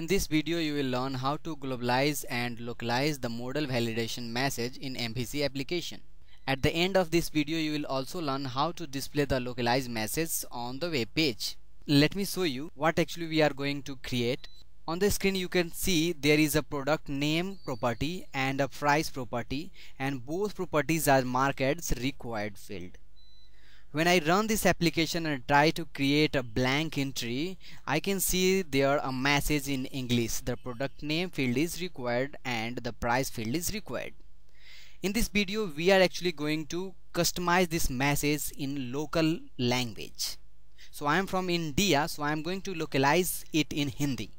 In this video you will learn how to globalize and localize the modal validation message in MVC application. At the end of this video you will also learn how to display the localized message on the web page. Let me show you what actually we are going to create. On the screen you can see there is a product name property and a price property and both properties are marked as required field when I run this application and try to create a blank entry I can see there a message in English the product name field is required and the price field is required in this video we are actually going to customize this message in local language so I am from India so I am going to localize it in Hindi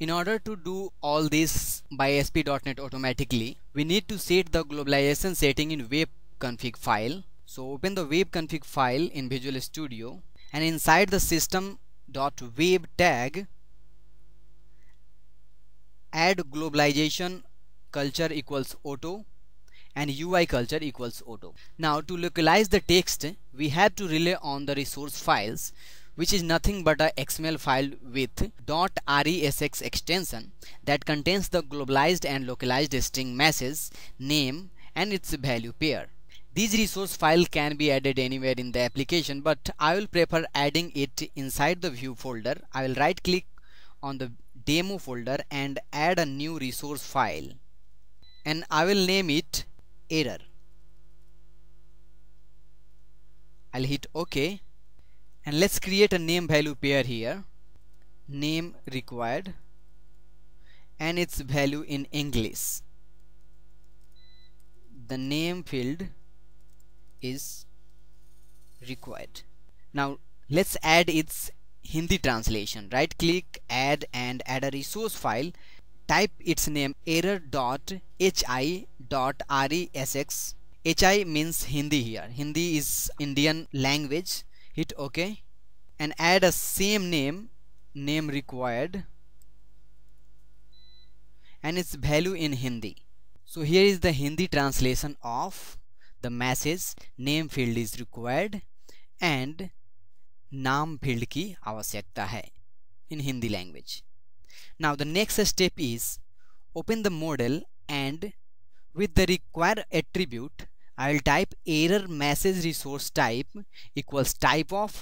in order to do all this by sp.net automatically we need to set the globalization setting in web config file so open the webconfig file in Visual Studio and inside the system.web tag add globalization culture equals auto and UI culture equals auto. Now to localize the text we have to rely on the resource files which is nothing but a XML file with .resx extension that contains the globalized and localized string message, name and its value pair. These resource file can be added anywhere in the application but I will prefer adding it inside the view folder. I will right click on the demo folder and add a new resource file and I will name it error. I'll hit OK and let's create a name value pair here name required and its value in English. The name field is required now let's add its Hindi translation right click add and add a resource file type its name error.hi.resx hi means Hindi here Hindi is Indian language hit ok and add a same name name required and its value in Hindi so here is the Hindi translation of the message name field is required and naam field ki आवश्यकता hai in Hindi language. Now the next step is open the model and with the required attribute I will type error message resource type equals type of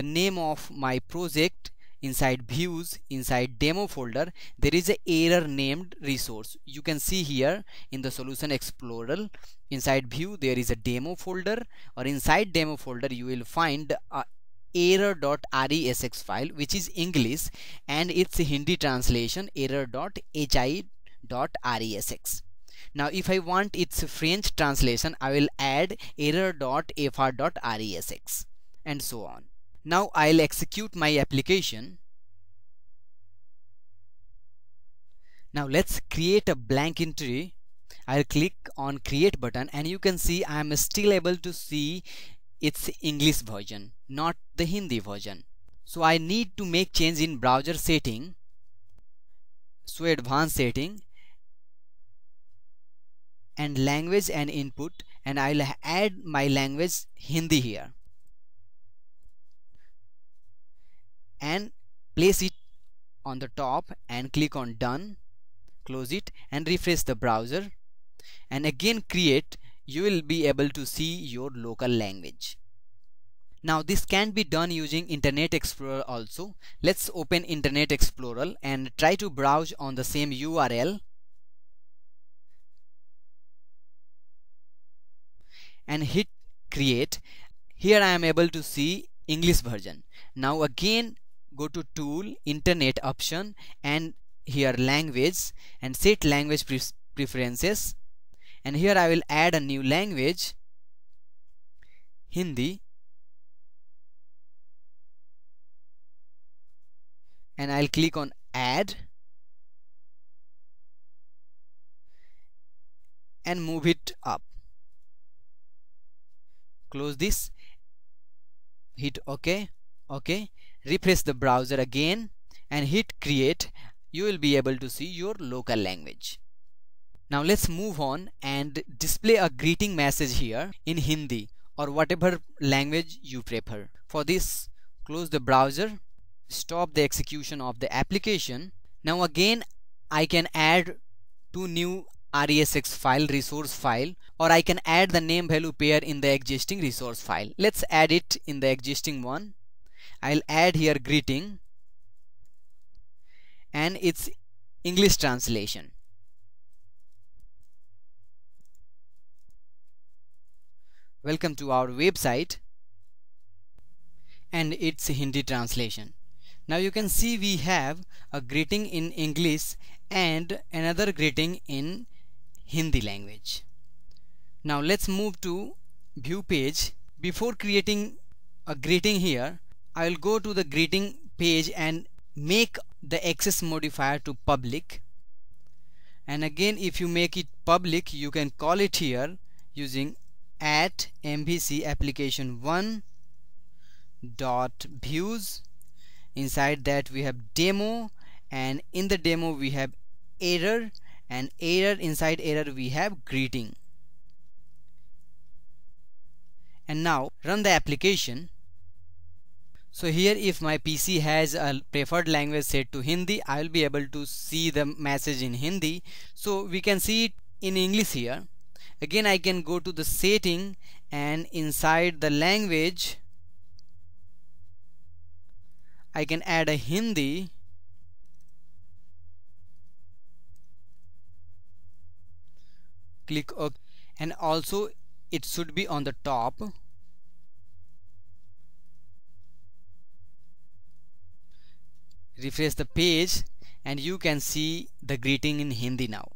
the name of my project inside views inside demo folder there is a error named resource you can see here in the solution explorer inside view there is a demo folder or inside demo folder you will find a error.resx file which is English and its Hindi translation error.hi.resx now if I want its French translation I will add error.fr.resx and so on now I'll execute my application. Now let's create a blank entry. I'll click on create button and you can see I'm still able to see its English version, not the Hindi version. So I need to make change in browser setting. So advanced setting and language and input and I'll add my language Hindi here. and place it on the top and click on done close it and refresh the browser and again create you will be able to see your local language now this can be done using Internet Explorer also let's open Internet Explorer and try to browse on the same URL and hit create here I am able to see English version now again go to tool internet option and here language and set language pre preferences and here I will add a new language Hindi and I'll click on add and move it up close this hit ok ok refresh the browser again and hit create you will be able to see your local language now let's move on and display a greeting message here in Hindi or whatever language you prefer for this close the browser stop the execution of the application now again I can add two new RESX file resource file or I can add the name value pair in the existing resource file let's add it in the existing one I'll add here greeting and its English translation welcome to our website and its Hindi translation now you can see we have a greeting in English and another greeting in Hindi language now let's move to view page before creating a greeting here I'll go to the greeting page and make the access modifier to public and again if you make it public you can call it here using at mbc application 1 dot views inside that we have demo and in the demo we have error and error inside error we have greeting and now run the application so here if my PC has a preferred language set to Hindi, I will be able to see the message in Hindi. So we can see it in English here. Again I can go to the setting and inside the language I can add a Hindi click OK and also it should be on the top refresh the page and you can see the greeting in Hindi now